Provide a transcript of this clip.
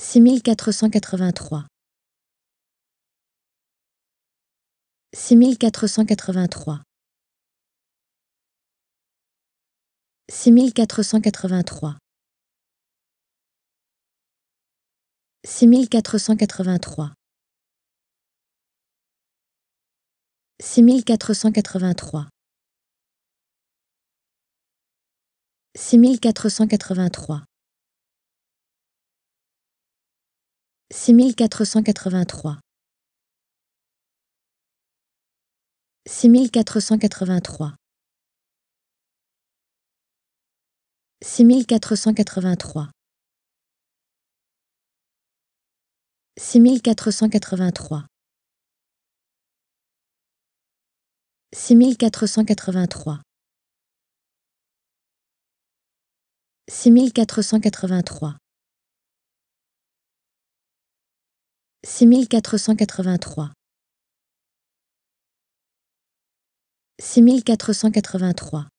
6483 6483 6483 6483 6483 6483 6483 6483 6483 6483 6483 6483 6483 6483